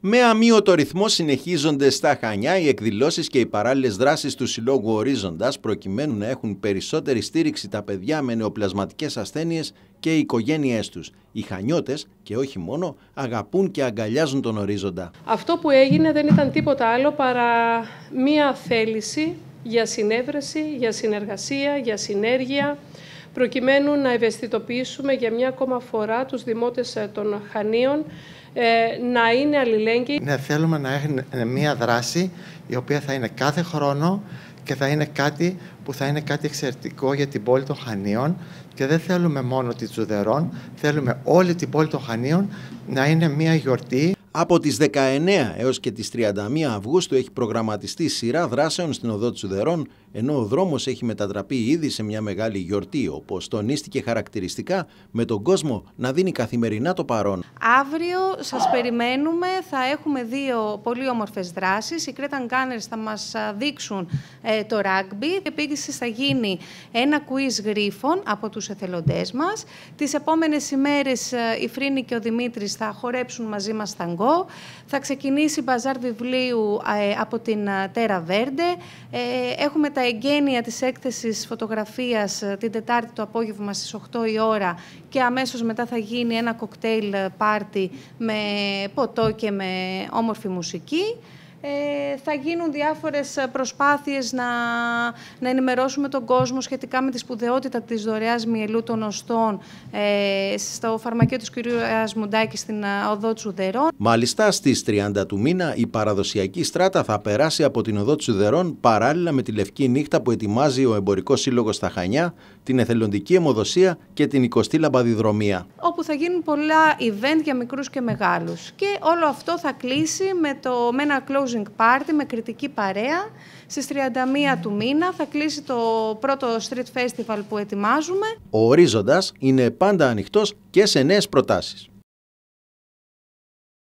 Με αμύωτο ρυθμό συνεχίζονται στα Χανιά οι εκδηλώσεις και οι παράλληλες δράσεις του Συλλόγου Ορίζοντας, προκειμένου να έχουν περισσότερη στήριξη τα παιδιά με νεοπλασματικές ασθένειες και οι οικογένειές τους. Οι Χανιώτες, και όχι μόνο, αγαπούν και αγκαλιάζουν τον Ορίζοντα. Αυτό που έγινε δεν ήταν τίποτα άλλο παρά μία θέληση για συνέβρεση, για συνεργασία, για συνέργεια προκειμένου να ευαισθητοποιήσουμε για μια ακόμα φορά τους δημότες ε, των Χανίων ε, να είναι αλληλέγγυοι. Ναι, θέλουμε να έχουν ε, μια δράση η οποία θα είναι κάθε χρόνο και θα είναι κάτι που θα είναι κάτι εξαιρετικό για την πόλη των Χανίων και δεν θέλουμε μόνο τη Τζουδερών, θέλουμε όλη την πόλη των Χανίων να είναι μια γιορτή από τις 19 έως και τις 31 Αυγούστου έχει προγραμματιστεί σειρά δράσεων στην οδό του Ουδερών, ενώ ο δρόμος έχει μετατραπεί ήδη σε μια μεγάλη γιορτή, όπως τονίστηκε χαρακτηριστικά με τον κόσμο να δίνει καθημερινά το παρόν. Αύριο σας περιμένουμε, θα έχουμε δύο πολύ όμορφες δράσεις. Οι Κρέταν Gunners θα μας δείξουν ε, το rugby. Επίσης θα γίνει ένα quiz γρίφων από τους εθελοντές μας. Τις επόμενες ημέρες ε, η Φρίνη και ο Δημήτρης θα χορέψουν μαζί μας ταγκό. Θα ξεκινήσει μπαζάρ βιβλίου ε, από την Τέρα Βέρντε. Ε, έχουμε τα εγγένεια της έκθεσης φωτογραφίας ε, την Τετάρτη το απόγευμα στις 8 η ώρα και αμέσως μετά θα γίνει ένα κοκτέιλ πάρτι με ποτό και με όμορφη μουσική. Ε, θα γίνουν διάφορες προσπάθειες να, να ενημερώσουμε τον κόσμο σχετικά με τη σπουδαιότητα της δωρεάς μυελού των οστών ε, στο φαρμακείο της κ. Μουντάκη στην ε, οδό Τσουδερών. Μάλιστα στις 30 του μήνα η παραδοσιακή στράτα θα περάσει από την οδό Τσουδερών παράλληλα με τη Λευκή Νύχτα που ετοιμάζει ο Εμπορικός Σύλλογος στα Χανιά, την Εθελοντική Αιμοδοσία και την 20η Λαμπαδιδρομία. Όπου θα γίνουν πολλά event για μικρούς και μεγάλους. Και όλο αυτό θα κλείσει με, το, με ένα close closing party με κριτική παρέα. Στις 31 του μήνα θα κλείσει το πρώτο street festival που ετοιμάζουμε. Ο ορίζοντας είναι πάντα ανοιχτός και σε νέες προτάσεις.